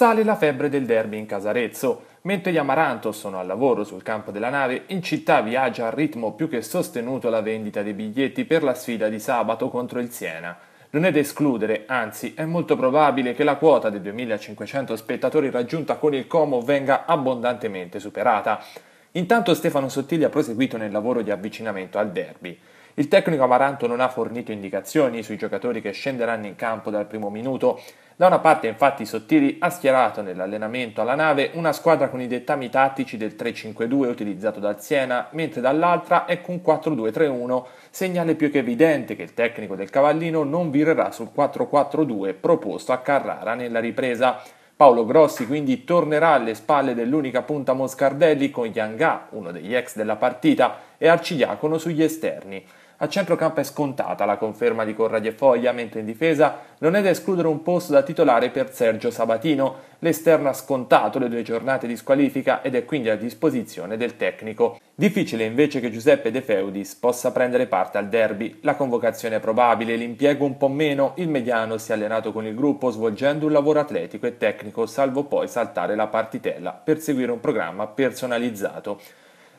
Sale la febbre del derby in Casarezzo. Mentre gli Amaranto sono al lavoro sul campo della nave, in città viaggia a ritmo più che sostenuto la vendita dei biglietti per la sfida di sabato contro il Siena. Non è da escludere, anzi è molto probabile che la quota dei 2500 spettatori raggiunta con il Como venga abbondantemente superata. Intanto Stefano Sottiglia ha proseguito nel lavoro di avvicinamento al derby. Il tecnico Amaranto non ha fornito indicazioni sui giocatori che scenderanno in campo dal primo minuto. Da una parte infatti Sottili ha schierato nell'allenamento alla nave una squadra con i dettami tattici del 3-5-2 utilizzato dal Siena, mentre dall'altra è con 4-2-3-1, segnale più che evidente che il tecnico del Cavallino non virerà sul 4-4-2 proposto a Carrara nella ripresa. Paolo Grossi quindi tornerà alle spalle dell'unica punta Moscardelli con Yanga, uno degli ex della partita, e Arcidiacono sugli esterni. A centrocampo è scontata la conferma di Corradi e Foglia, mentre in difesa non è da escludere un posto da titolare per Sergio Sabatino. L'esterno ha scontato le due giornate di squalifica ed è quindi a disposizione del tecnico. Difficile invece che Giuseppe De Feudis possa prendere parte al derby. La convocazione è probabile, l'impiego un po' meno, il mediano si è allenato con il gruppo svolgendo un lavoro atletico e tecnico, salvo poi saltare la partitella per seguire un programma personalizzato.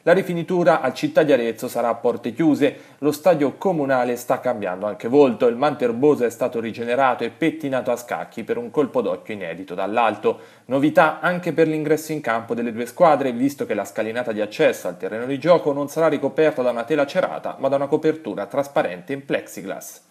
La rifinitura al Città di Arezzo sarà a porte chiuse, lo stadio comunale sta cambiando anche volto, il Manterbosa è stato rigenerato e pettinato a scacchi per un colpo d'occhio inedito dall'alto. Novità anche per l'ingresso in campo delle due squadre, visto che la scalinata di accesso al terreno di gioco non sarà ricoperta da una tela cerata, ma da una copertura trasparente in plexiglass.